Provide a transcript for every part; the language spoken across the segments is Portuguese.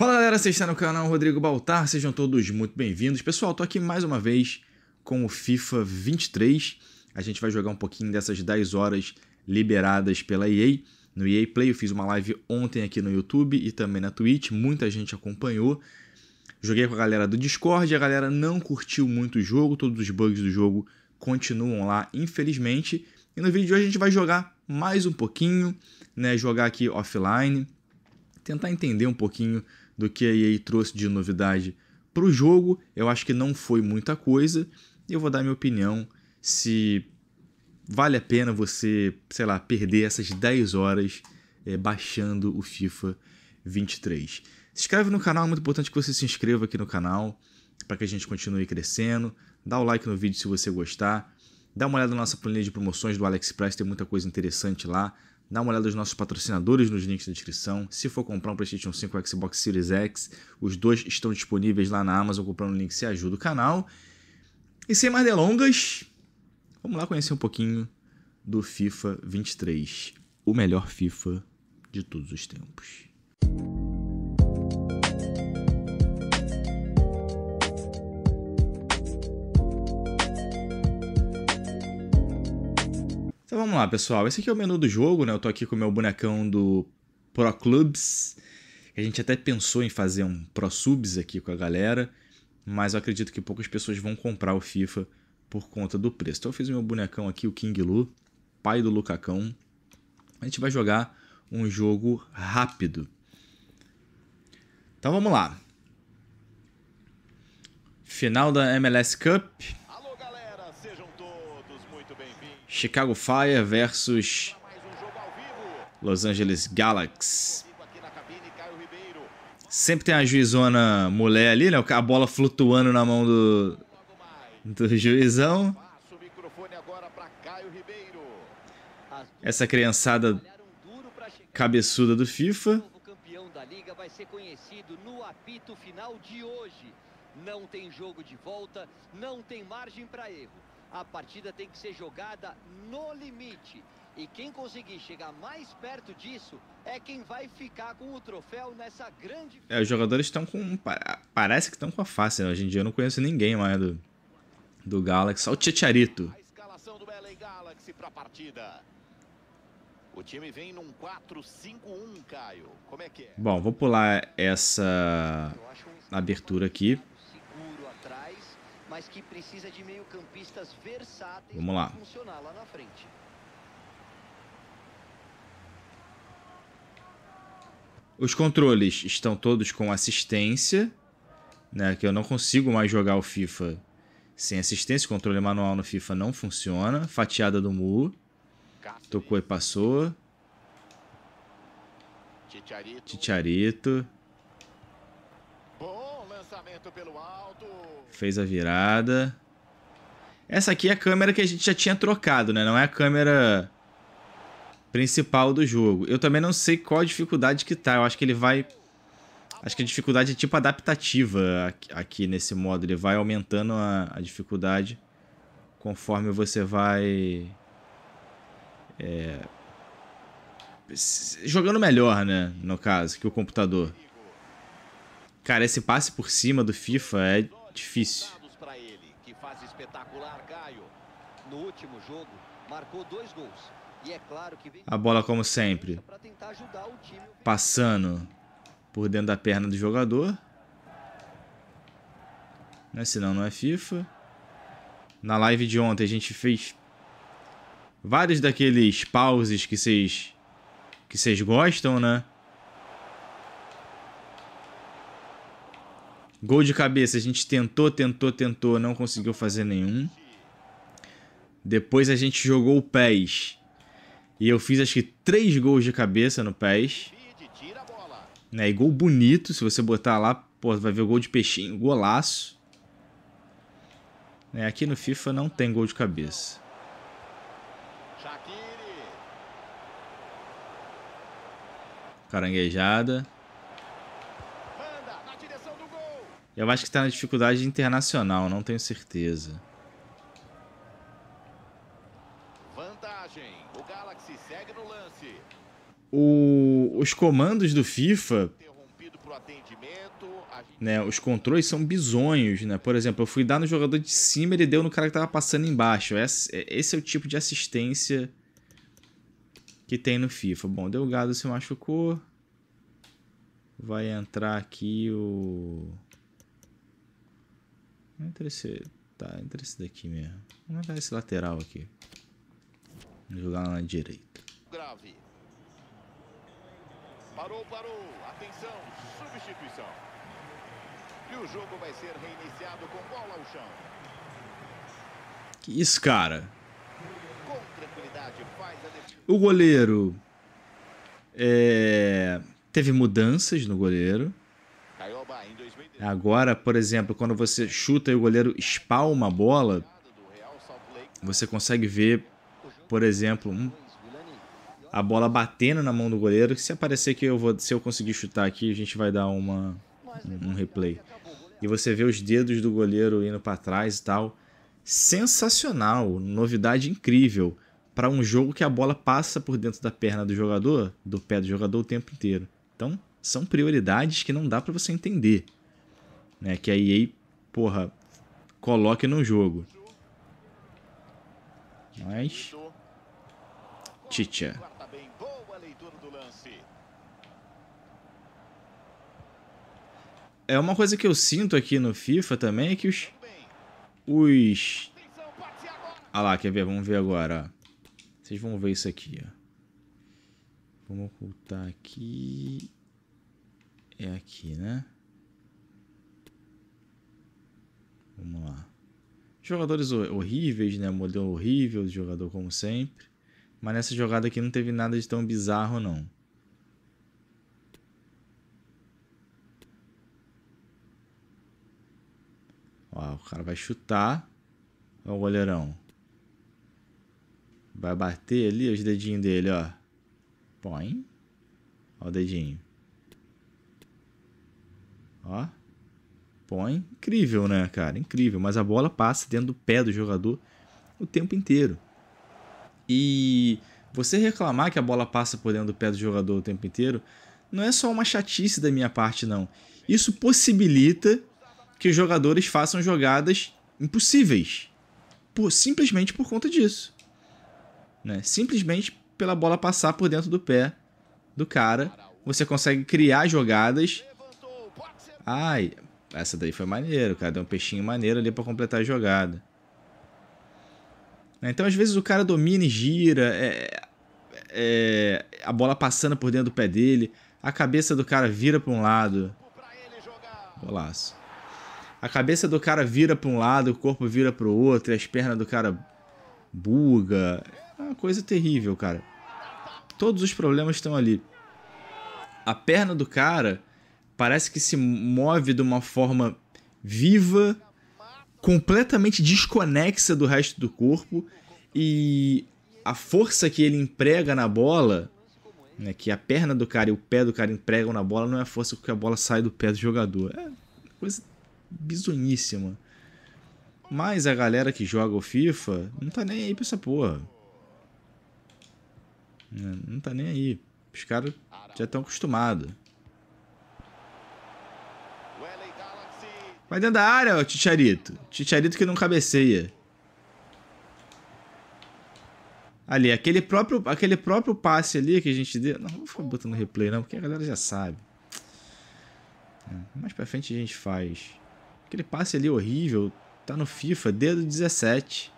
Fala galera, você está no canal Rodrigo Baltar, sejam todos muito bem-vindos. Pessoal, tô aqui mais uma vez com o FIFA 23. A gente vai jogar um pouquinho dessas 10 horas liberadas pela EA no EA Play. Eu fiz uma live ontem aqui no YouTube e também na Twitch, muita gente acompanhou. Joguei com a galera do Discord, a galera não curtiu muito o jogo, todos os bugs do jogo continuam lá, infelizmente. E no vídeo de hoje a gente vai jogar mais um pouquinho, né, jogar aqui offline, tentar entender um pouquinho do que a EA trouxe de novidade para o jogo. Eu acho que não foi muita coisa. Eu vou dar minha opinião se vale a pena você, sei lá, perder essas 10 horas é, baixando o FIFA 23. Se inscreve no canal, é muito importante que você se inscreva aqui no canal para que a gente continue crescendo. Dá o like no vídeo se você gostar. Dá uma olhada na nossa planilha de promoções do AliExpress, tem muita coisa interessante lá. Dá uma olhada nos nossos patrocinadores nos links da descrição. Se for comprar um PlayStation 5 ou Xbox Series X, os dois estão disponíveis lá na Amazon. Comprando o link se ajuda o canal. E sem mais delongas, vamos lá conhecer um pouquinho do FIFA 23, o melhor FIFA de todos os tempos. Então vamos lá, pessoal. Esse aqui é o menu do jogo, né? Eu tô aqui com o meu bonecão do Pro Clubs. A gente até pensou em fazer um Pro Subs aqui com a galera, mas eu acredito que poucas pessoas vão comprar o FIFA por conta do preço. Então eu fiz o meu bonecão aqui, o King Lu, pai do Lucacão. A gente vai jogar um jogo rápido. Então vamos lá. Final da MLS Cup. Chicago Fire versus Los Angeles Galaxy. Sempre tem a juizona mulher ali, né? A bola flutuando na mão do, do juizão. Essa criançada cabeçuda do FIFA. Vai ser conhecido no apito final de hoje. Não tem jogo de volta, não tem margem para erro. A partida tem que ser jogada no limite. E quem conseguir chegar mais perto disso é quem vai ficar com o troféu nessa grande. É, os jogadores estão com. Parece que estão com a face, né? Hoje em dia eu não conheço ninguém mais do, do Galaxy, só o Tchatcharito. A escalação do LA Galaxy para a partida. O time vem num 4-5-1, Caio. Como é que é? Bom, vou pular essa abertura aqui mas que precisa de meio-campistas versáteis Vamos lá. funcionar lá na frente. Os controles estão todos com assistência, né? Que eu não consigo mais jogar o FIFA sem assistência. O controle manual no FIFA não funciona. Fatiada do Mu. Tocou e passou. Chicharito. Fez a virada. Essa aqui é a câmera que a gente já tinha trocado, né? Não é a câmera principal do jogo. Eu também não sei qual a dificuldade que tá. Eu acho que ele vai... Acho que a dificuldade é tipo adaptativa aqui nesse modo. Ele vai aumentando a, a dificuldade conforme você vai... É... Jogando melhor, né? No caso, que o computador. Cara, esse passe por cima do FIFA é difícil. A bola, como sempre, passando por dentro da perna do jogador. Né? Senão é assim não é FIFA. Na live de ontem a gente fez vários daqueles pauses que vocês que vocês gostam, né? Gol de cabeça, a gente tentou, tentou, tentou, não conseguiu fazer nenhum. Depois a gente jogou o pés. E eu fiz acho que três gols de cabeça no pés. Né? E gol bonito, se você botar lá, pô, vai ver o gol de peixinho, golaço. Né? Aqui no FIFA não tem gol de cabeça. Caranguejada. Eu acho que está na dificuldade internacional, não tenho certeza. O, os comandos do FIFA, né, os controles são bizonhos, né? Por exemplo, eu fui dar no jogador de cima, ele deu no cara que estava passando embaixo. Esse, é, esse é o tipo de assistência que tem no FIFA. Bom, Delgado se machucou. Vai entrar aqui o... Entra é esse... Tá, é Interesse esse daqui mesmo. Vamos jogar esse lateral aqui. Vamos jogar lá na direita. Grave. Parou, parou. Atenção, substituição. E o jogo vai ser reiniciado com bola ao chão. Que isso, cara? O goleiro... É... Teve mudanças no goleiro. Agora, por exemplo, quando você chuta e o goleiro espalma a bola, você consegue ver, por exemplo, um, a bola batendo na mão do goleiro. Se aparecer que eu vou, se eu conseguir chutar aqui, a gente vai dar uma um, um replay. E você vê os dedos do goleiro indo para trás e tal. Sensacional, novidade incrível para um jogo que a bola passa por dentro da perna do jogador, do pé do jogador o tempo inteiro. Então, são prioridades que não dá para você entender né, que a EA, porra, coloque no jogo. Mas... Ticha. É uma coisa que eu sinto aqui no FIFA também é que os... Os... Ah lá, quer ver? Vamos ver agora. Vocês vão ver isso aqui, ó. Vamos ocultar aqui. É aqui, né? Vamos lá. Jogadores horríveis, né? Modelo horrível jogador, como sempre. Mas nessa jogada aqui não teve nada de tão bizarro, não. Ó, o cara vai chutar. Ó o goleirão. Vai bater ali os dedinhos dele, ó. Põe. Ó o dedinho. Ó. Pô, é incrível, né, cara? Incrível. Mas a bola passa dentro do pé do jogador o tempo inteiro. E você reclamar que a bola passa por dentro do pé do jogador o tempo inteiro não é só uma chatice da minha parte, não. Isso possibilita que os jogadores façam jogadas impossíveis. Por, simplesmente por conta disso. Né? Simplesmente pela bola passar por dentro do pé do cara. Você consegue criar jogadas. Ai, essa daí foi maneiro, cara. Deu um peixinho maneiro ali para completar a jogada. Né, então, às vezes, o cara domina e gira, é, é, é, a bola passando por dentro do pé dele, a cabeça do cara vira para um lado. Golaço. A cabeça do cara vira para um lado, o corpo vira para o outro, as pernas do cara buga. É uma coisa terrível, cara. Todos os problemas estão ali. A perna do cara parece que se move de uma forma viva, completamente desconexa do resto do corpo e a força que ele emprega na bola, né, que a perna do cara e o pé do cara empregam na bola, não é a força com que a bola sai do pé do jogador. É coisa bizonhíssima. Mas a galera que joga o FIFA não tá nem aí pra essa porra. Né, não tá nem aí. Os caras já estão acostumados. Vai dentro da área, ó, Ticharito. Ticharito que não cabeceia. Ali, aquele próprio, aquele próprio passe ali que a gente deu. Não, vou ficar botando replay, não, porque a galera já sabe. É, mais pra frente a gente faz. Aquele passe ali horrível. Tá no FIFA, dedo 17.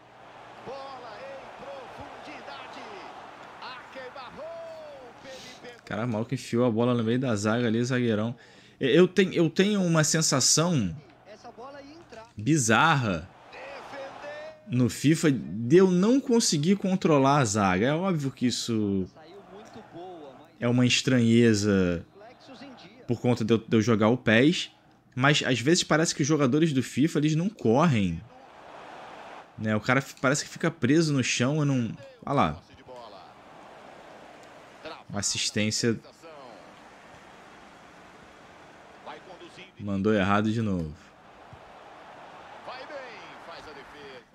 Cara, o que enfiou a bola no meio da zaga ali, zagueirão. Eu tenho, eu tenho uma sensação bizarra no FIFA de eu não conseguir controlar a zaga. É óbvio que isso é uma estranheza por conta de eu, jogar o PES, mas às vezes parece que os jogadores do FIFA eles não correm. Né? O cara parece que fica preso no chão, e não... Olha lá. Assistência. Mandou errado de novo.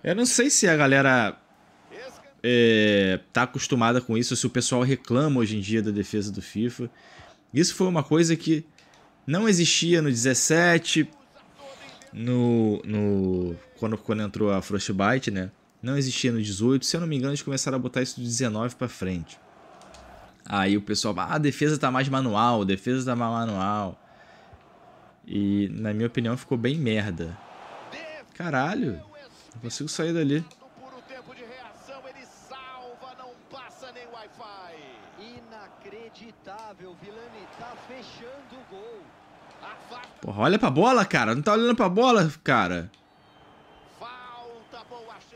Eu não sei se a galera é, tá acostumada com isso, se o pessoal reclama hoje em dia da defesa do FIFA. Isso foi uma coisa que não existia no 17, no, no quando, quando entrou a Frostbite, né? Não existia no 18, se eu não me engano, eles começaram a botar isso do 19 para frente. Aí o pessoal, ah, a defesa tá mais manual, a defesa tá mais manual. E na minha opinião ficou bem merda. Caralho. Não consigo sair dali. Tá Porra, olha pra bola, cara. Não tá olhando pra bola, cara.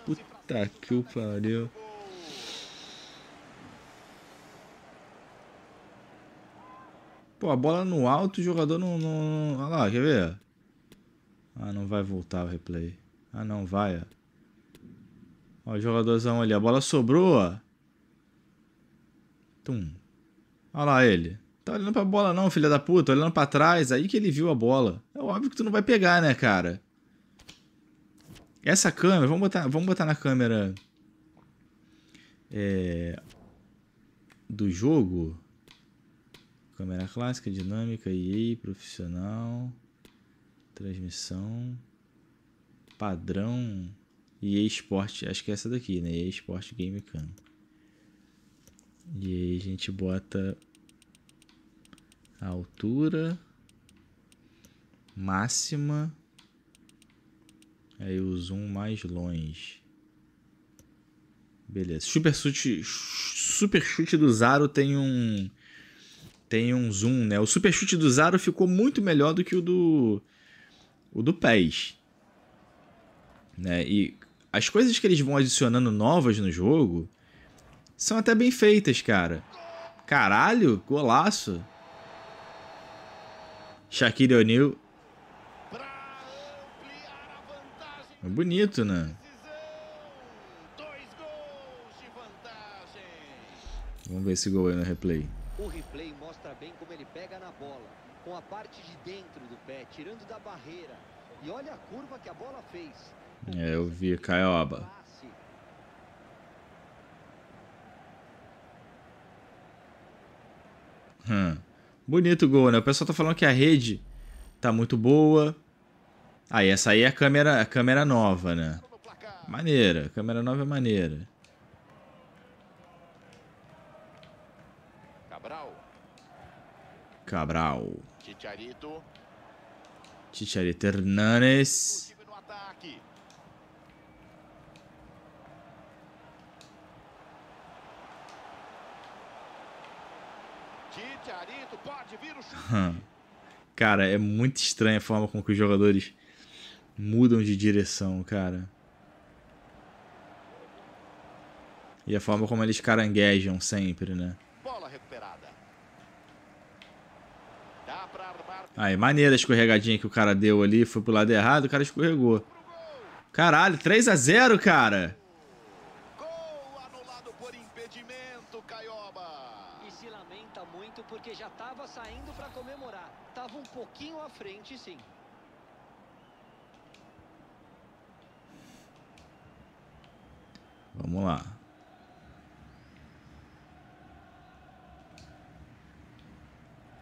Puta que o pariu. Pô, a bola no alto, o jogador não... não... Olha lá, quer ver? Ah, não vai voltar o replay. Ah, não, vai, ó. Ó, o jogadorzão ali. A bola sobrou, ó. Tum. Olha lá ele. Tá olhando pra bola não, filha da puta. Tá olhando pra trás. Aí que ele viu a bola. É óbvio que tu não vai pegar, né, cara? Essa câmera... Vamos botar, vamos botar na câmera... É, do jogo. Câmera clássica, dinâmica, EA, profissional, transmissão padrão e Sport, acho que é essa daqui, né? EA GameCam. Game Cam. E aí a gente bota a altura máxima, aí o zoom mais longe. Beleza. Super chute, super chute do Zaro tem um tem um zoom, né? O super chute do Zaro ficou muito melhor do que o do o do PES. Né? E as coisas que eles vão adicionando novas no jogo são até bem feitas, cara. Caralho, golaço. Shaquille O'Neal. É bonito, né? Vamos ver esse gol aí no replay. O replay mostra bem como ele pega na bola, com a parte de dentro do pé, tirando da barreira. E olha a curva que a bola fez. É, eu vi Caioba. Hum. Bonito o gol, né? O pessoal tá falando que a rede tá muito boa. Aí, ah, essa aí é a câmera, a câmera nova, né? Maneira, câmera nova é maneira. Cabral. Cabral. Ticharito. Ticharito Hernanes. Hum. Cara, é muito estranha a forma com que os jogadores mudam de direção, cara. E a forma como eles caranguejam sempre, né? Aí, maneira a escorregadinha que o cara deu ali. Foi pro lado errado, o cara escorregou. Caralho, 3x0, cara. pouquinho à frente, sim. Vamos lá.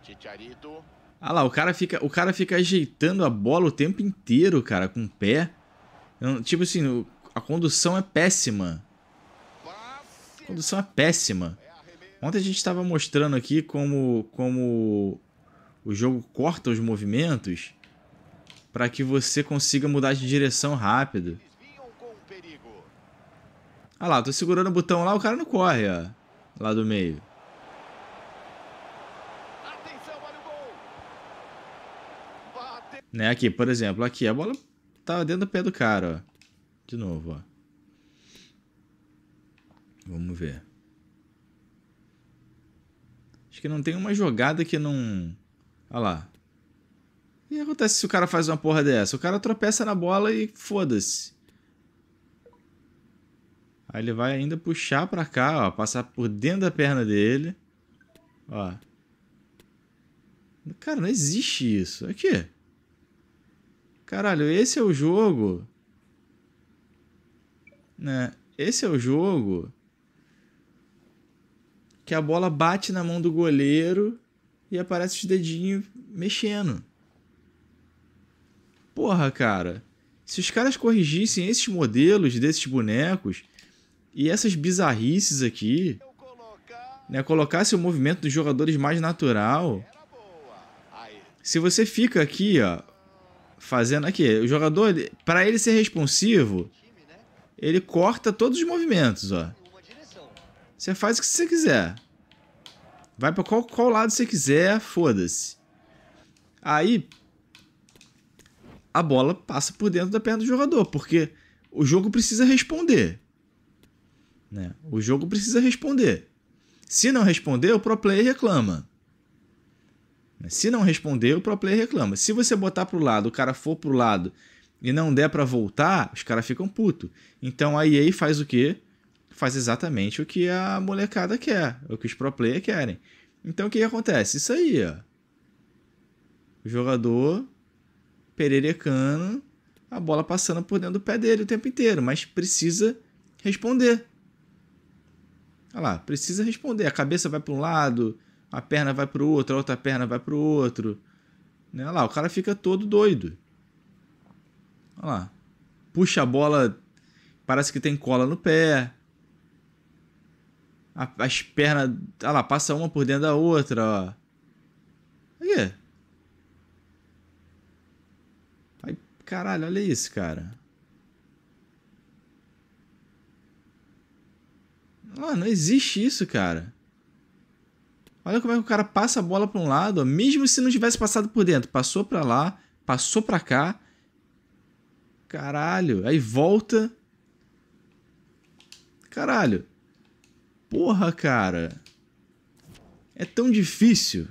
Chicharito. Ah lá, o cara fica, o cara fica ajeitando a bola o tempo inteiro, cara, com o pé. Eu, tipo assim, a condução é péssima. A condução é péssima. Ontem a gente estava mostrando aqui como, como o jogo corta os movimentos para que você consiga mudar de direção rápido. Ah lá, tô segurando o botão lá, o cara não corre, ó. Lá do meio. Né, aqui, por exemplo, aqui a bola tá dentro do pé do cara, ó. De novo, ó. Vamos ver. Acho que não tem uma jogada que não Olha lá. E que acontece se o cara faz uma porra dessa? O cara tropeça na bola e foda-se. Aí ele vai ainda puxar pra cá, ó. Passar por dentro da perna dele. Ó. Cara, não existe isso. Aqui. Caralho, esse é o jogo. Né? Esse é o jogo que a bola bate na mão do goleiro e aparece os dedinhos mexendo. Porra, cara. Se os caras corrigissem esses modelos desses bonecos e essas bizarrices aqui, né, colocasse o movimento dos jogadores mais natural. Se você fica aqui, ó, fazendo aqui, o jogador, para ele ser responsivo, ele corta todos os movimentos, ó. Você faz o que você quiser. Vai pra qual, qual lado você quiser, foda-se. Aí, a bola passa por dentro da perna do jogador, porque o jogo precisa responder. Né? O jogo precisa responder. Se não responder, o pro player reclama. Se não responder, o pro player reclama. Se você botar pro lado, o cara for pro lado e não der para voltar, os caras ficam puto. Então a EA faz o quê? faz exatamente o que a molecada quer, o que os pro player querem. Então o que, que acontece? Isso aí, ó. O jogador pererecando, a bola passando por dentro do pé dele o tempo inteiro, mas precisa responder. Olha lá, precisa responder. A cabeça vai para um lado, a perna vai para o outro, a outra perna vai para o outro. Né? Olha lá, o cara fica todo doido. Olha lá. Puxa a bola, parece que tem cola no pé a, as pernas. Olha ah lá, passa uma por dentro da outra, ó. Aí. Ai, caralho, olha isso, cara. Ah, não existe isso, cara. Olha como é que o cara passa a bola para um lado, ó. mesmo se não tivesse passado por dentro. Passou para lá, passou para cá. Caralho. Aí volta. Caralho. Porra, cara. É tão difícil.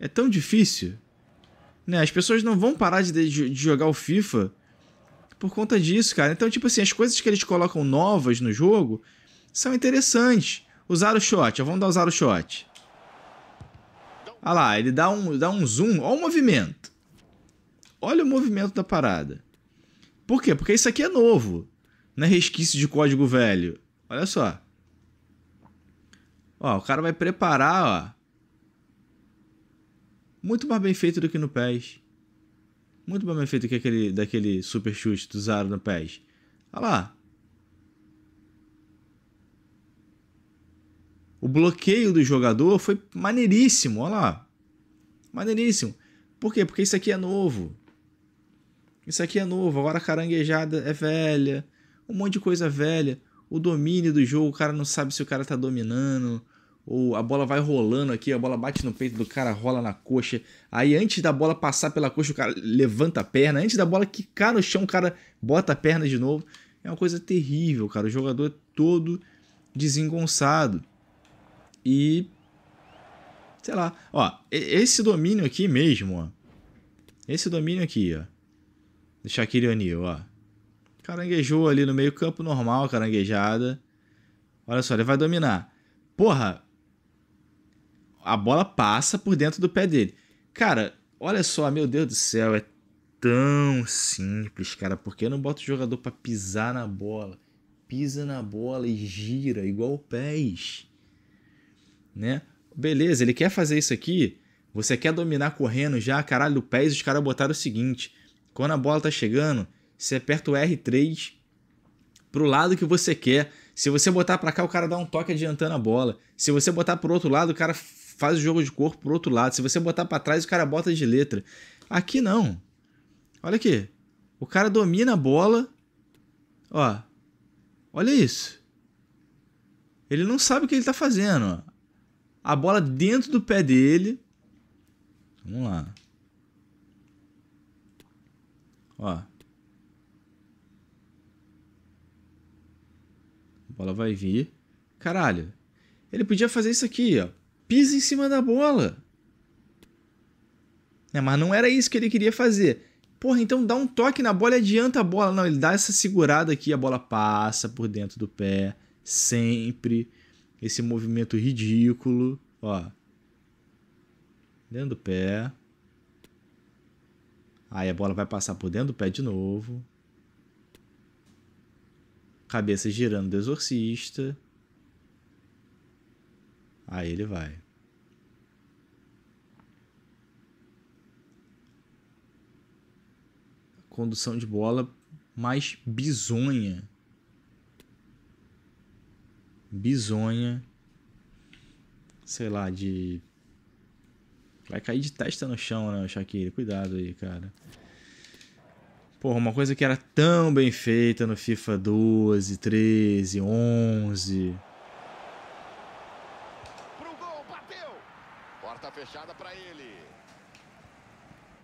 É tão difícil. Né? As pessoas não vão parar de, de, de jogar o FIFA por conta disso, cara. Então, tipo assim, as coisas que eles colocam novas no jogo são interessantes. Usar o shot, vamos dar usar o shot. Olha lá, ele dá um, dá um zoom, olha o movimento. Olha o movimento da parada. Por quê? Porque isso aqui é novo. Não é resquício de código velho. Olha só. Ó, o cara vai preparar, ó. Muito mais bem feito do que no PES. Muito mais bem feito do que aquele, daquele super chute do Zaro no PES. Olha lá. O bloqueio do jogador foi maneiríssimo, olha lá. Maneiríssimo. Por quê? Porque isso aqui é novo. Isso aqui é novo. Agora a caranguejada é velha. Um monte de coisa velha o domínio do jogo, o cara não sabe se o cara tá dominando, ou a bola vai rolando aqui, a bola bate no peito do cara, rola na coxa. Aí antes da bola passar pela coxa, o cara levanta a perna. Antes da bola quicar no chão, o cara bota a perna de novo. É uma coisa terrível, cara. O jogador é todo desengonçado. E. Sei lá. Ó, esse domínio aqui mesmo, ó. Esse domínio aqui, ó. Do Shaquille O'Neal, ó. Caranguejou ali no meio-campo normal, caranguejada. Olha só, ele vai dominar. Porra! A bola passa por dentro do pé dele. Cara, olha só, meu Deus do céu, é tão simples, cara. Por que não bota o jogador para pisar na bola? Pisa na bola e gira, igual o pés. Né? Beleza, ele quer fazer isso aqui. Você quer dominar correndo já, caralho, o pés, os caras botaram o seguinte: quando a bola tá chegando, você aperta o R3 pro lado que você quer. Se você botar para cá, o cara dá um toque adiantando a bola. Se você botar pro outro lado, o cara faz o jogo de corpo pro outro lado. Se você botar para trás, o cara bota de letra. Aqui não. Olha aqui. O cara domina a bola. Ó. Olha isso. Ele não sabe o que ele tá fazendo, ó. A bola dentro do pé dele. Vamos lá. Ó. bola vai vir. Caralho. Ele podia fazer isso aqui, ó. Pisa em cima da bola. É, mas não era isso que ele queria fazer. Porra, então dá um toque na bola e adianta a bola. Não, ele dá essa segurada aqui, a bola passa por dentro do pé. Sempre. Esse movimento ridículo. Ó. Dentro do pé. Aí a bola vai passar por dentro do pé de novo cabeça girando do exorcista. Aí ele vai. Condução de bola mais bizonha. Bizonha. Sei lá, de. Vai cair de testa no chão, né, Shaquille? Cuidado aí, cara. Porra, uma coisa que era tão bem feita no FIFA 12, 13, 11. Pro gol, bateu. Porta fechada para ele.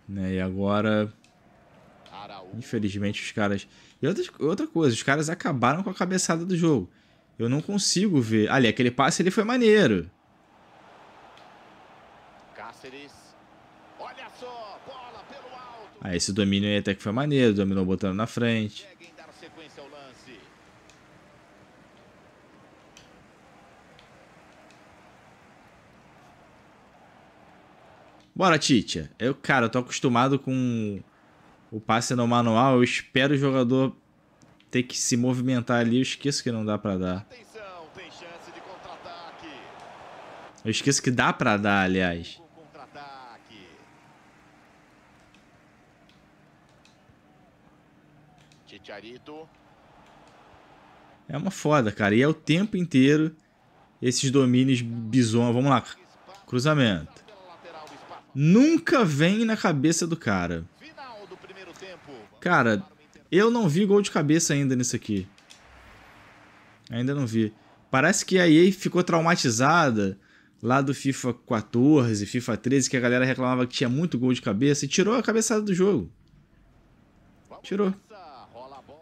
Né, e agora Infelizmente os caras. E outra, outra coisa, os caras acabaram com a cabeçada do jogo. Eu não consigo ver. Ali, aquele passe ele foi maneiro. Aí esse domínio aí até que foi maneiro, dominou botando na frente. Bora, Titia. Eu, cara, eu tô acostumado com o passe no manual. Eu espero o jogador ter que se movimentar ali. Eu esqueço que não dá pra dar. Eu esqueço que dá pra dar, aliás. É uma foda, cara. E é o tempo inteiro esses domínios bison. Vamos lá. Cruzamento. Nunca vem na cabeça do cara. Cara, eu não vi gol de cabeça ainda nisso aqui. Ainda não vi. Parece que a EA ficou traumatizada lá do FIFA 14, FIFA 13, que a galera reclamava que tinha muito gol de cabeça e tirou a cabeçada do jogo. Tirou.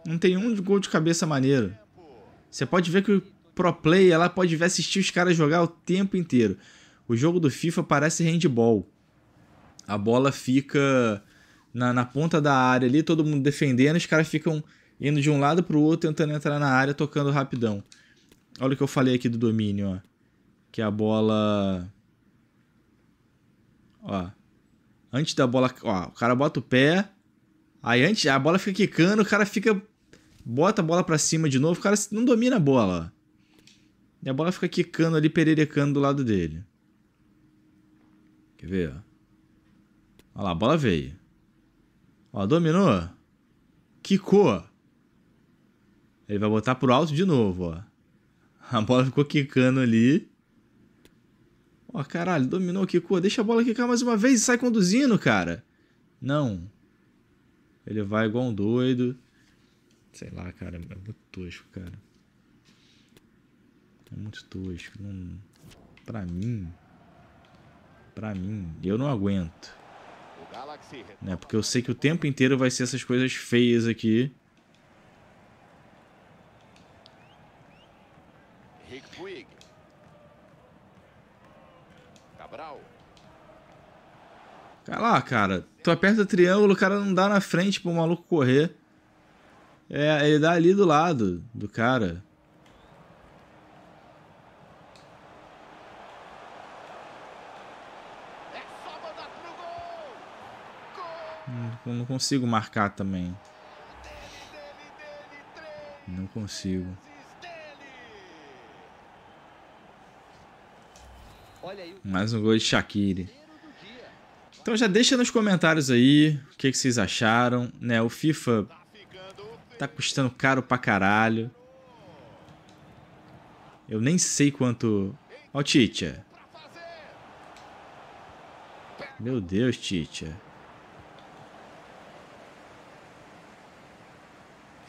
Não tem um gol de cabeça maneiro. Você pode ver que o pro player ela pode ver assistir os caras jogar o tempo inteiro. O jogo do FIFA parece handball. A bola fica na, na ponta da área ali, todo mundo defendendo, os caras ficam indo de um lado pro outro, tentando entrar na área, tocando rapidão. Olha o que eu falei aqui do domínio, ó. Que a bola. Ó. Antes da bola. Ó, o cara bota o pé. Aí antes a bola fica quicando, o cara fica bota a bola para cima de novo, o cara não domina a bola. E a bola fica quicando ali, pererecando do lado dele. Quer ver? Olha lá, a bola veio. Ó, dominou. Quicou. Ele vai botar pro alto de novo, ó. A bola ficou quicando ali. Ó, caralho, dominou, quicou. Deixa a bola quicar mais uma vez e sai conduzindo, cara. Não. Ele vai igual um doido. Sei lá, cara, é muito tosco, cara. É muito tosco. Não... Pra mim. Pra mim, eu não aguento. Né? Porque eu sei que o tempo inteiro vai ser essas coisas feias aqui. Cara lá, cara, tu aperta o triângulo, o cara não dá na frente pro maluco correr. É, ele dá ali do lado do cara. Eu não consigo marcar também. Não consigo. Mais um gol de Shaqiri. Então já deixa nos comentários aí o que, que vocês acharam. Né? O FIFA Tá custando caro pra caralho. Eu nem sei quanto... Ó o Titia. Meu Deus, Titia.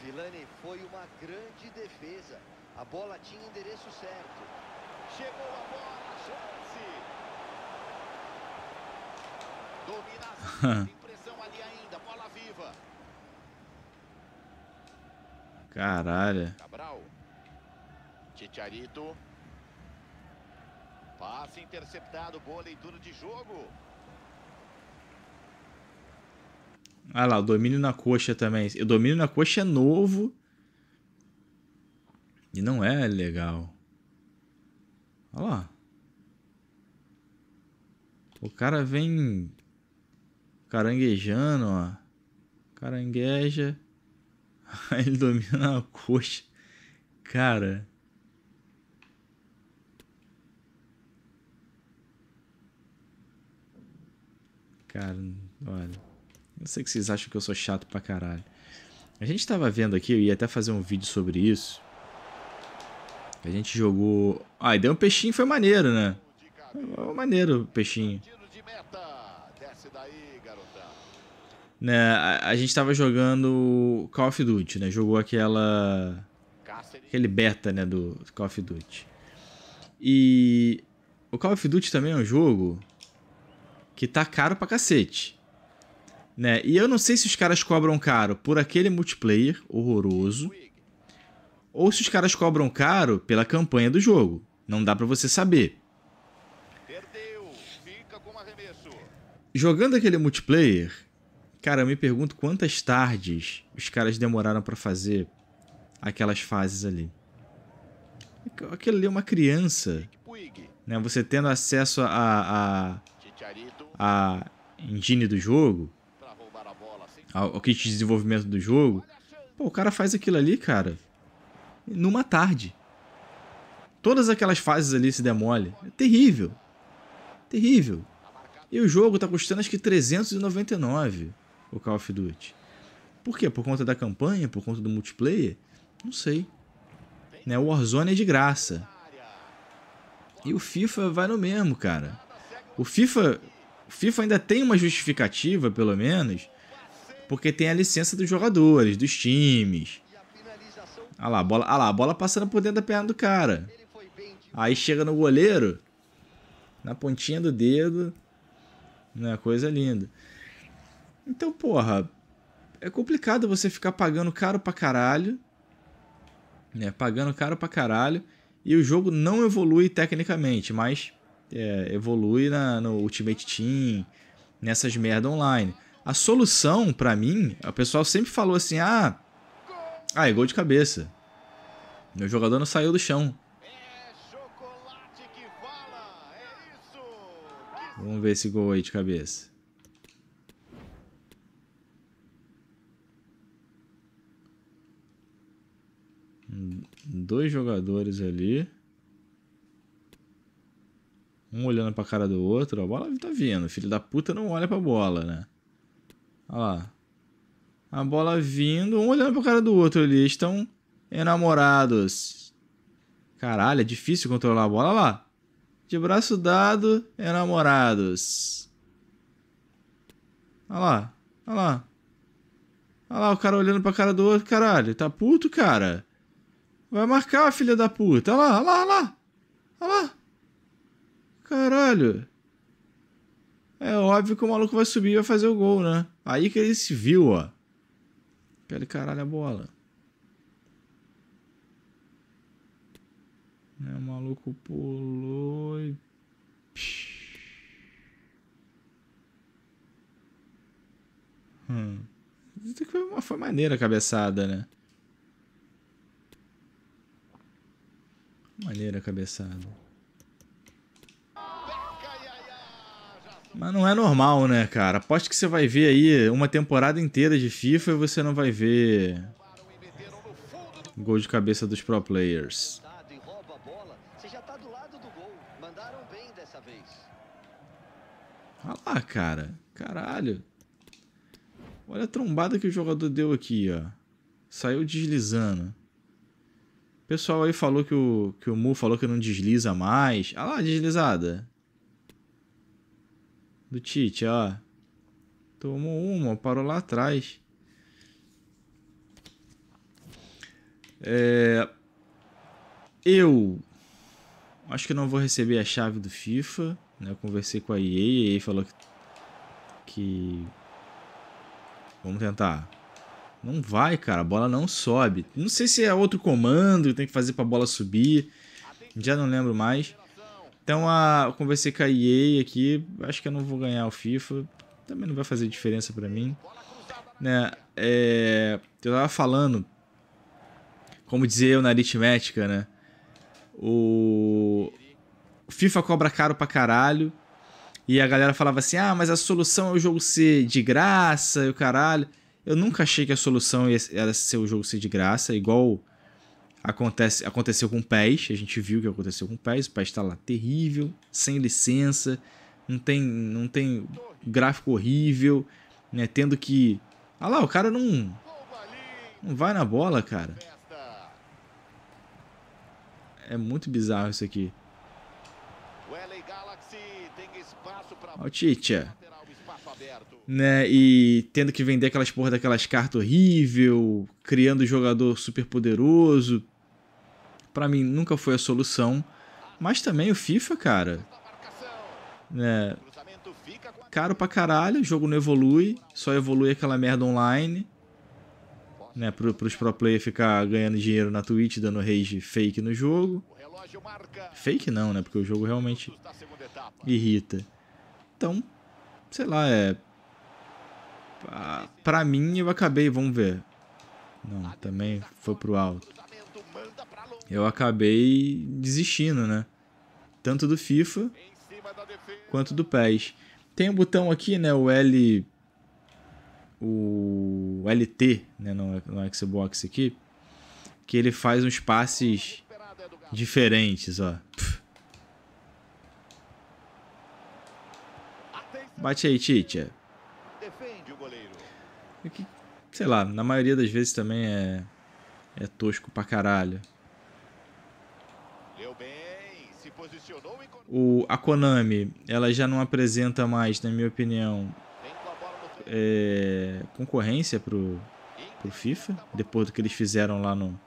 Vilani foi uma grande defesa. A bola tinha endereço certo. Chegou a bola, chance. Dominação, impressão ali ainda, bola viva. Caralho. Cabral. Chicharito. Passe interceptado, boa leitura de jogo. Olha ah lá, o domínio na coxa também. O domínio na coxa é novo. E não é legal. Olha lá. O cara vem caranguejando, ó. Carangueja. ele domina na coxa. Cara. Cara, olha. Não sei que vocês acham que eu sou chato pra caralho. A gente tava vendo aqui, eu ia até fazer um vídeo sobre isso. A gente jogou. Ah, e deu um peixinho, foi maneiro, né? Maneiro o peixinho. Tiro de meta. Desce daí né, a, a gente tava jogando Call of Duty, né? Jogou aquela aquele beta, né, do Call of Duty. E o Call of Duty também é um jogo que tá caro pra cacete. Né? E eu não sei se os caras cobram caro por aquele multiplayer horroroso ou se os caras cobram caro pela campanha do jogo. Não dá para você saber. Jogando aquele multiplayer, Cara, eu me pergunto quantas tardes os caras demoraram para fazer aquelas fases ali. Aquilo ali é uma criança. Né? Você tendo acesso a, a, a engine do jogo, ao, kit de desenvolvimento do jogo. Pô, o cara faz aquilo ali, cara, numa tarde. Todas aquelas fases ali se demole. É terrível. Terrível. E o jogo tá custando acho que 399 o Call of Duty. Por quê? Por conta da campanha? Por conta do multiplayer? Não sei. Né? O Warzone é de graça. E o FIFA vai no mesmo, cara. O FIFA, o FIFA ainda tem uma justificativa, pelo menos, porque tem a licença dos jogadores, dos times. Ah lá, a bola, ah lá, a bola passando por dentro da perna do cara. Aí chega no goleiro, na pontinha do dedo. Né? Coisa linda. Então, porra, é complicado você ficar pagando caro pra caralho, né? Pagando caro pra caralho e o jogo não evolui tecnicamente, mas é, evolui na, no Ultimate Team, nessas merda online. A solução, para mim, o pessoal sempre falou assim: ah, ah, é gol de cabeça. Meu jogador não saiu do chão. Vamos ver esse gol aí de cabeça. Dois jogadores ali. Um olhando pra cara do outro. A bola tá vindo. Filho da puta não olha pra bola, né? Olha lá. A bola vindo, um olhando pra cara do outro ali. Estão enamorados. Caralho, é difícil controlar a bola. Olha lá. De braço dado, enamorados. Olha lá. Olha lá. Olha lá, o cara olhando pra cara do outro. Caralho, tá puto, cara? Vai marcar, filha da puta. Olha lá, olha lá, olha lá. Olha lá. Caralho. É óbvio que o maluco vai subir e vai fazer o gol, né? Aí que ele se viu, ó. Pele caralho a bola. É, o maluco pulou e. Hum. Foi maneira a cabeçada, né? Maneira cabeçada. Mas não é normal, né, cara? Aposto que você vai ver aí uma temporada inteira de FIFA e você não vai ver gol de cabeça dos pro players. Olha lá, cara. Caralho. Olha a trombada que o jogador deu aqui, ó. Saiu deslizando pessoal aí falou que o, que o Mu falou que não desliza mais. Ah lá, deslizada. Do Tite, ó. Tomou uma, parou lá atrás. É... Eu acho que não vou receber a chave do FIFA. Né? Eu conversei com a EA e a EA falou que... que... Vamos tentar. Não vai, cara. A bola não sobe. Não sei se é outro comando que tem que fazer pra bola subir. Já não lembro mais. Então, a, eu conversei com a EA aqui. Acho que eu não vou ganhar o FIFA. Também não vai fazer diferença pra mim. Né? É, eu tava falando... Como dizer eu na aritmética, né? O... o FIFA cobra caro pra caralho. E a galera falava assim, ah, mas a solução é o jogo ser de graça e o caralho. Eu nunca achei que a solução era ser o jogo ser de graça, igual acontece, aconteceu com o PES, a gente viu o que aconteceu com o PES, o PES tá lá terrível, sem licença, não tem, não tem gráfico horrível, né, tendo que... Ah lá, o cara não, não vai na bola, cara. É muito bizarro isso aqui. Olha o Titia né? E tendo que vender aquelas porra daquelas cartas horrível, criando jogador super poderoso. Para mim nunca foi a solução, mas também o FIFA, cara, né? Caro pra caralho, o jogo não evolui, só evolui aquela merda online, né? pros pro player ficar ganhando dinheiro na Twitch, dando rage fake no jogo. Fake não, né? Porque o jogo realmente irrita. Então, sei lá, é ah, pra mim, eu acabei, vamos ver. Não, também foi pro alto. Eu acabei desistindo, né? Tanto do FIFA quanto do PES. Tem um botão aqui, né? O L. O LT, né? No, é, no é Xbox aqui. Que ele faz uns passes diferentes, ó. Pff. Bate aí, Titia. E que, sei lá, na maioria das vezes também é, é tosco pra caralho. O, a Konami, ela já não apresenta mais, na minha opinião, é, concorrência pro, pro FIFA, depois do que eles fizeram lá no,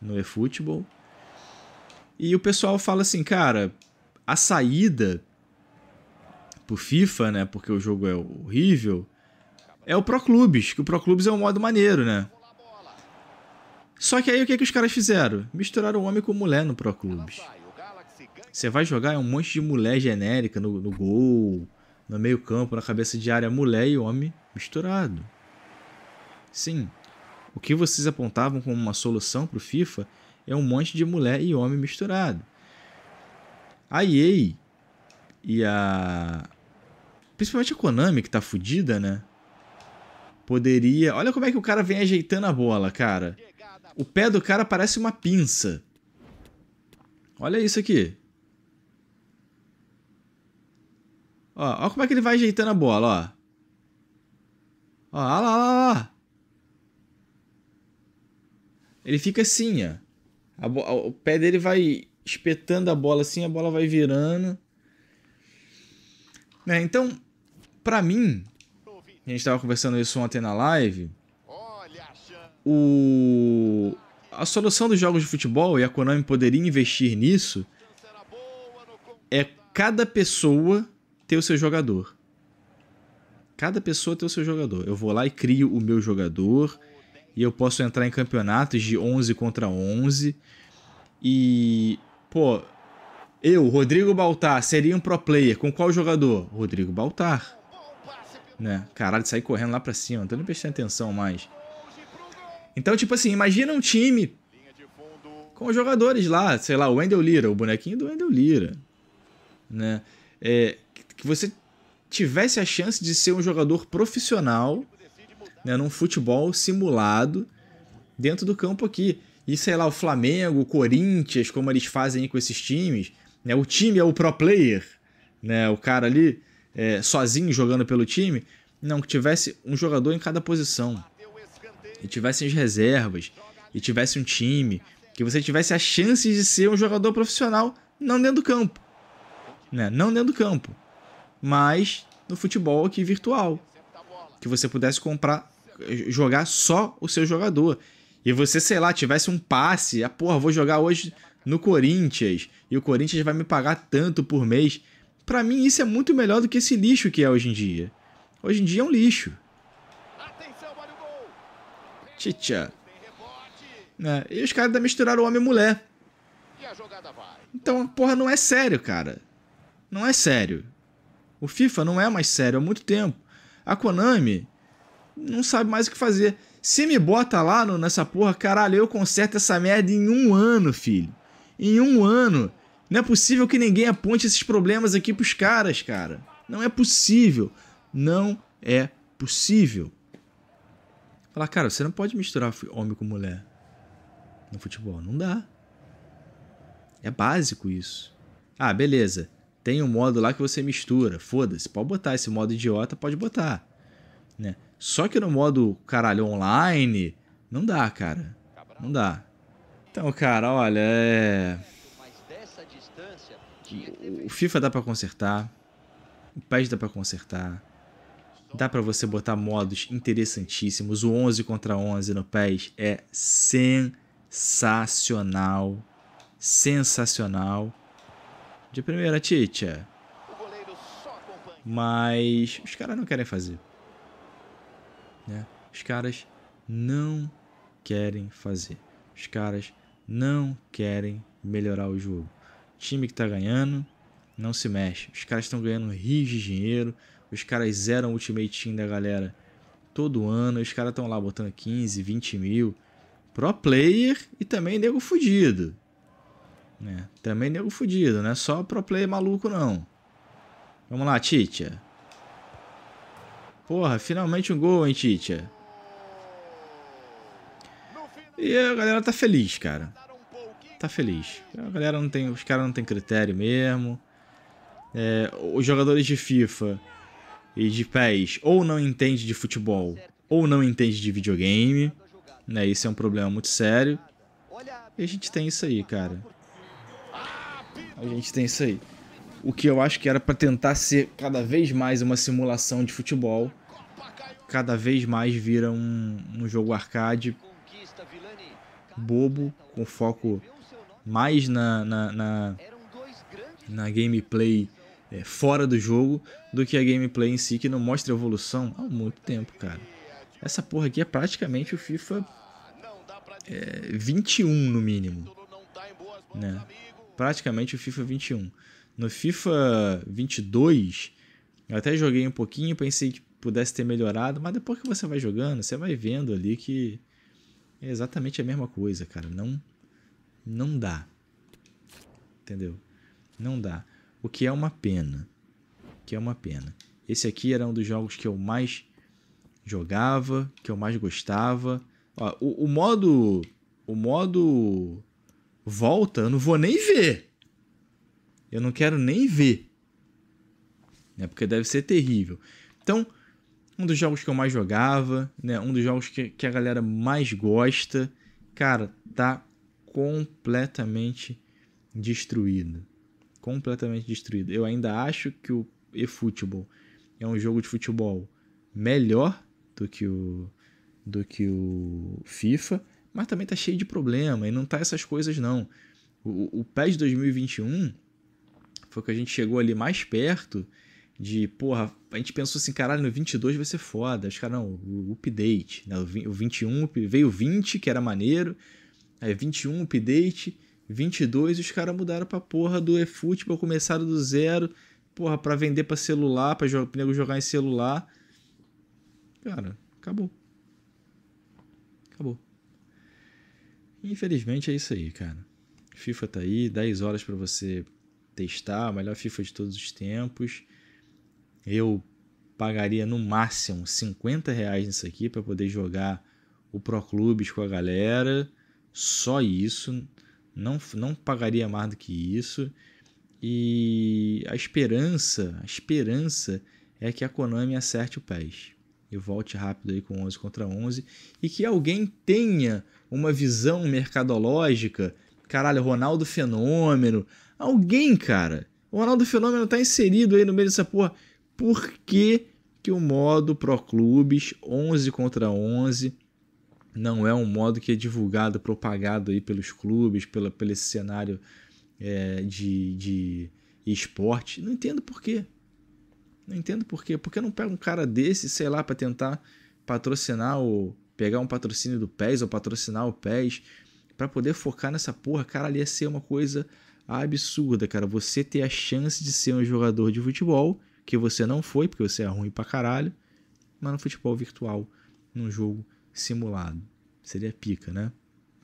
no eFootball. E o pessoal fala assim, cara, a saída pro FIFA, né, porque o jogo é horrível, é o Pro Clubes, que o Pro Clubes é um modo maneiro, né? Só que aí o que, que os caras fizeram? Misturaram homem com mulher no Pro Clubes. Você vai jogar é um monte de mulher genérica no, no gol, no meio campo, na cabeça de área, mulher e homem misturado. Sim, o que vocês apontavam como uma solução para o FIFA é um monte de mulher e homem misturado. A EA e a... Principalmente a Konami, que tá fudida, né? Poderia. Olha como é que o cara vem ajeitando a bola, cara. O pé do cara parece uma pinça. Olha isso aqui. Ó, ó como é que ele vai ajeitando a bola, ó. Ó, ó lá, lá, lá. Ele fica assim, ó. o pé dele vai espetando a bola assim, a bola vai virando. Né? Então, para mim, a gente estava conversando isso ontem na live, o a solução dos jogos de futebol e a Konami poderia investir nisso é cada pessoa ter o seu jogador. Cada pessoa ter o seu jogador. Eu vou lá e crio o meu jogador e eu posso entrar em campeonatos de 11 contra 11 e pô, eu, Rodrigo Baltar, seria um pro player com qual jogador? Rodrigo Baltar. Né? Caralho, sair correndo lá pra cima. Não tô nem prestando atenção mais. Então, tipo assim, imagina um time com os jogadores lá, sei lá, o Wendell Lira, o bonequinho do Wendell Lira, né? É, que você tivesse a chance de ser um jogador profissional, né, num futebol simulado dentro do campo aqui. E sei lá, o Flamengo, o Corinthians, como eles fazem com esses times, né? O time é o pro player, né? O cara ali é, sozinho jogando pelo time. Não, que tivesse um jogador em cada posição. E tivessem as reservas. E tivesse um time. Que você tivesse a chance de ser um jogador profissional, não dentro do campo. Né? Não dentro do campo. Mas no futebol aqui virtual. Que você pudesse comprar, jogar só o seu jogador. E você, sei lá, tivesse um passe. Ah, porra, vou jogar hoje no Corinthians. E o Corinthians vai me pagar tanto por mês para mim isso é muito melhor do que esse lixo que é hoje em dia. Hoje em dia é um lixo. Tchitcha. É, e os caras ainda misturaram homem e mulher. Então, porra, não é sério, cara. Não é sério. O FIFA não é mais sério há muito tempo. A Konami não sabe mais o que fazer. Se me bota lá no, nessa porra, caralho, eu conserto essa merda em um ano, filho. Em um ano não é possível que ninguém aponte esses problemas aqui pros caras, cara. Não é possível. Não é possível. Falar, cara, você não pode misturar homem com mulher no futebol. Não dá. É básico isso. Ah, beleza. Tem um modo lá que você mistura. Foda-se. Pode botar esse modo idiota, pode botar. Né? Só que no modo, caralho, online, não dá, cara. Não dá. Então, cara, olha, é o FIFA dá para consertar, o PES dá para consertar, dá para você botar modos interessantíssimos. O 11 contra 11 no PES é sensacional, sensacional. De primeira, Titia. Mas os caras não querem fazer. Né? Os caras não querem fazer. Os caras não querem melhorar o jogo. Time que tá ganhando, não se mexe. Os caras estão ganhando rios de dinheiro. Os caras zeram o Ultimate Team da galera todo ano. Os caras estão lá botando 15, 20 mil. Pro player e também nego fudido. Né? Também nego fudido, não é só pro player maluco, não. Vamos lá, Titia. Porra, finalmente um gol, hein, Titia. E a galera tá feliz, cara tá feliz. A galera não tem, os caras não tem critério mesmo. É, os jogadores de FIFA e de PES ou não entende de futebol ou não entende de videogame, né? Isso é um problema muito sério. E a gente tem isso aí, cara. A gente tem isso aí. O que eu acho que era para tentar ser cada vez mais uma simulação de futebol, cada vez mais vira um, um jogo arcade bobo, com foco mais na, na, na, na gameplay é, fora do jogo do que a gameplay em si, que não mostra evolução há muito tempo, cara. Essa porra aqui é praticamente o FIFA é, 21 no mínimo, né? Praticamente o FIFA 21. No FIFA 22, eu até joguei um pouquinho, pensei que pudesse ter melhorado, mas depois que você vai jogando, você vai vendo ali que é exatamente a mesma coisa, cara. Não não dá. Entendeu? Não dá. O que é uma pena. O que é uma pena. Esse aqui era um dos jogos que eu mais jogava, que eu mais gostava. Ó, o, o modo. O modo. Volta, eu não vou nem ver. Eu não quero nem ver. Né? Porque deve ser terrível. Então, um dos jogos que eu mais jogava, né? Um dos jogos que, que a galera mais gosta. Cara, tá completamente destruído, Completamente destruído. Eu ainda acho que o eFootball é um jogo de futebol melhor do que o do que o FIFA, mas também tá cheio de problema e não tá essas coisas não. O, o PES 2021 foi que a gente chegou ali mais perto de, porra, a gente pensou assim, caralho, no 22 vai ser foda. Os caras, não, o update, né? O 21, veio o 20, que era maneiro. Aí é, 21 update, 22 os caras mudaram pra porra do eFootball, começaram do zero, porra, pra vender pra celular, pra jogar, nego jogar em celular. Cara, acabou. Acabou. Infelizmente é isso aí, cara. FIFA tá aí, 10 horas para você testar, a melhor FIFA de todos os tempos. Eu pagaria no máximo 50 reais nisso aqui para poder jogar o Pro Clubes com a galera só isso, não, não pagaria mais do que isso. E a esperança, a esperança é que a Konami acerte o pés e volte rápido aí com 11 contra 11 e que alguém tenha uma visão mercadológica. Caralho, Ronaldo Fenômeno. Alguém, cara. O Ronaldo Fenômeno tá inserido aí no meio dessa porra. Por que que o modo Pro Clubes 11 contra 11 não é um modo que é divulgado, propagado aí pelos clubes, pela, pelo esse cenário é, de, de esporte. Não entendo por quê. Não entendo por quê. Por que não pega um cara desse, sei lá, para tentar patrocinar ou pegar um patrocínio do PES ou patrocinar o PES para poder focar nessa porra, cara, ali ia ser uma coisa absurda, cara. Você ter a chance de ser um jogador de futebol, que você não foi, porque você é ruim pra caralho, mas no futebol virtual, num jogo simulado. Seria pica, né?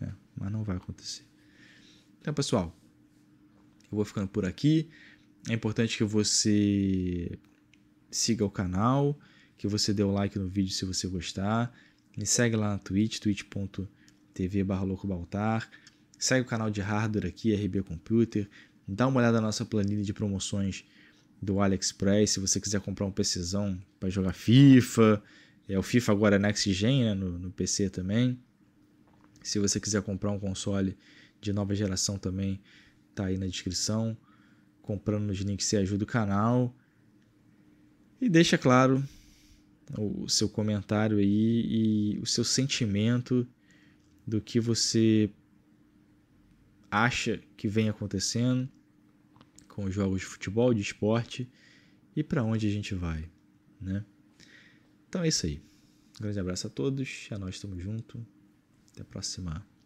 É, mas não vai acontecer. Então, pessoal, eu vou ficando por aqui. É importante que você siga o canal, que você dê o like no vídeo se você gostar. Me segue lá na Twitch, twitch.tv loucobaltar. Segue o canal de hardware aqui, RB Computer. Dá uma olhada na nossa planilha de promoções do AliExpress, se você quiser comprar um PCzão para jogar FIFA, é, o FIFA agora na é Next Gen, né, no, no PC também. Se você quiser comprar um console de nova geração também, tá aí na descrição. Comprando nos links você ajuda o canal. E deixa claro o seu comentário aí e o seu sentimento do que você acha que vem acontecendo com os jogos de futebol, de esporte e para onde a gente vai, né? Então é isso aí. Um grande abraço a todos. A é nós estamos junto. Até a próxima.